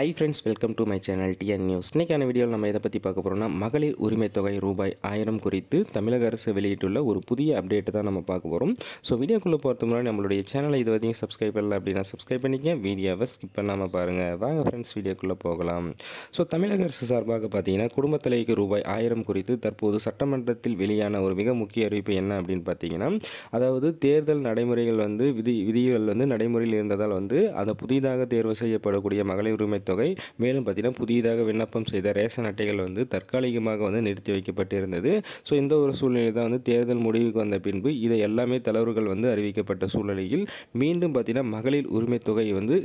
high friends welcome to my channel TN News இன்றைக்கான வீடியோவில் நம்ம எதை பற்றி பார்க்க போகிறோம்னா மகளிர் உரிமை தொகை ரூபாய் ஆயிரம் குறித்து தமிழக அரசு வெளியிட்டுள்ள ஒரு புதிய அப்டேட்டு தான் நம்ம பார்க்க போகிறோம் ஸோ வீடியோக்குள்ளே பொறுத்த முன்னாடி நம்மளுடைய சேனலை இது வரைக்கும் சப்ஸ்கிரைப் இல்லை அப்படின்னா சப்ஸ்கிரைப் பண்ணிக்க வீடியோவை ஸ்கிப் பண்ணாமல் பாருங்கள் வாங்க ஃப்ரெண்ட்ஸ் வீடியோக்குள்ளே போகலாம் ஸோ தமிழக அரசு சார்பாக பார்த்தீங்கன்னா குடும்ப தலைவிக்கு ரூபாய் ஆயிரம் குறித்து தற்போது சட்டமன்றத்தில் வெளியான ஒரு மிக முக்கிய அறிவிப்பு என்ன அப்படின்னு பார்த்தீங்கன்னா அதாவது தேர்தல் நடைமுறைகள் வந்து விதி விதிகள் வந்து நடைமுறையில் இருந்ததால் வந்து அதை புதிதாக தேர்வு செய்யப்படக்கூடிய மகளிர் உரிமை தொகை மேலும் பார்த்தீங்கன்னா புதியதாக விண்ணப்பம் செய்த ரேஷன் அட்டைகள் வந்து தற்காலிகமாக வந்து நிறுத்தி வைக்கப்பட்டிருந்தது ஸோ இந்த ஒரு சூழ்நிலை தான் வந்து தேர்தல் முடிவுக்கு வந்த பின்பு இதை எல்லாமே தளர்வுகள் வந்து அறிவிக்கப்பட்ட சூழ்நிலையில் மீண்டும் பார்த்தீங்கன்னா மகளிர் உரிமை தொகை வந்து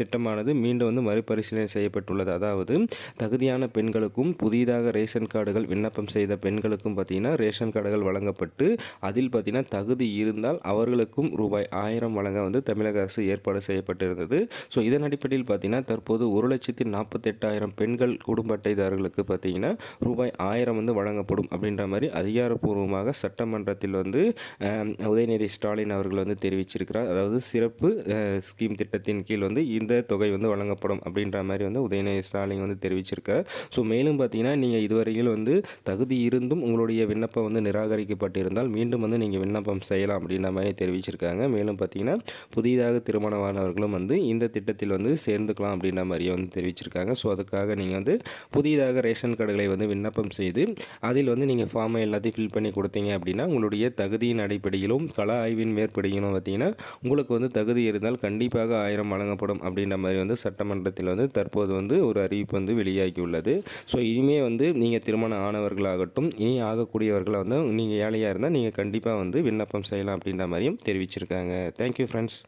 திட்டமானது மீண்டும் வந்து மறுபரிசீலனை செய்யப்பட்டுள்ளது அதாவது தகுதியான பெண்களுக்கும் புதிதாக ரேஷன் கார்டுகள் விண்ணப்பம் செய்த பெண்களுக்கும் பார்த்திங்கன்னா ரேஷன் கார்டுகள் வழங்கப்பட்டு அதில் பார்த்திங்கன்னா தகுதி இருந்தால் அவர்களுக்கும் ரூபாய் ஆயிரம் வழங்க வந்து தமிழக அரசு ஏற்பாடு செய்யப்பட்டிருந்தது ஸோ இதன் அடிப்படையில் பார்த்திங்கன்னா தற்போது ஒரு ஒரு லட்சத்தி நாற்பத்தெட்டாயிரம் பெண்கள் குடும்ப அட்டைதாரர்களுக்கு பார்த்தீங்கன்னா ரூபாய் ஆயிரம் வந்து வழங்கப்படும் அப்படின்ற மாதிரி அதிகாரப்பூர்வமாக சட்டமன்றத்தில் வந்து உதயநிதி ஸ்டாலின் அவர்கள் வந்து தெரிவிச்சிருக்கிறார் அதாவது சிறப்பு ஸ்கீம் திட்டத்தின் கீழ் வந்து இந்த தொகை வந்து வழங்கப்படும் அப்படின்ற மாதிரி வந்து உதயநிதி ஸ்டாலின் வந்து தெரிவிச்சிருக்கார் ஸோ மேலும் பார்த்தீங்கன்னா நீங்கள் இதுவரையில் வந்து தகுதி இருந்தும் உங்களுடைய விண்ணப்பம் வந்து நிராகரிக்கப்பட்டிருந்தால் மீண்டும் வந்து நீங்கள் விண்ணப்பம் செய்யலாம் அப்படின்ற மாதிரி தெரிவிச்சிருக்காங்க மேலும் பார்த்தீங்கன்னா புதிதாக திருமணமானவர்களும் வந்து இந்த திட்டத்தில் வந்து சேர்ந்துக்கலாம் அப்படின்ற மாதிரியும் வந்து தெரிவிச்சிருக்காங்க ஸோ அதுக்காக நீங்கள் வந்து புதியதாக ரேஷன் கார்டுகளை வந்து விண்ணப்பம் செய்து அதில் வந்து நீங்கள் ஃபார்மை எல்லாத்தையும் ஃபில் பண்ணி கொடுத்தீங்க அப்படின்னா உங்களுடைய தகுதியின் அடிப்படையிலும் கள ஆய்வின் மேற்படியிலும் பார்த்தீங்கன்னா உங்களுக்கு வந்து தகுதி இருந்தால் கண்டிப்பாக ஆயிரம் வழங்கப்படும் அப்படின்ற மாதிரி வந்து சட்டமன்றத்தில் வந்து தற்போது வந்து ஒரு அறிவிப்பு வந்து வெளியாகி உள்ளது ஸோ இனிமே வந்து நீங்கள் திருமணம் ஆனவர்களாகட்டும் இனி ஆகக்கூடியவர்களை வந்து நீங்கள் ஏழையாக இருந்தால் நீங்கள் கண்டிப்பாக வந்து விண்ணப்பம் செய்யலாம் அப்படின்ற மாதிரியும் தெரிவிச்சிருக்காங்க தேங்க்யூ ஃப்ரெண்ட்ஸ்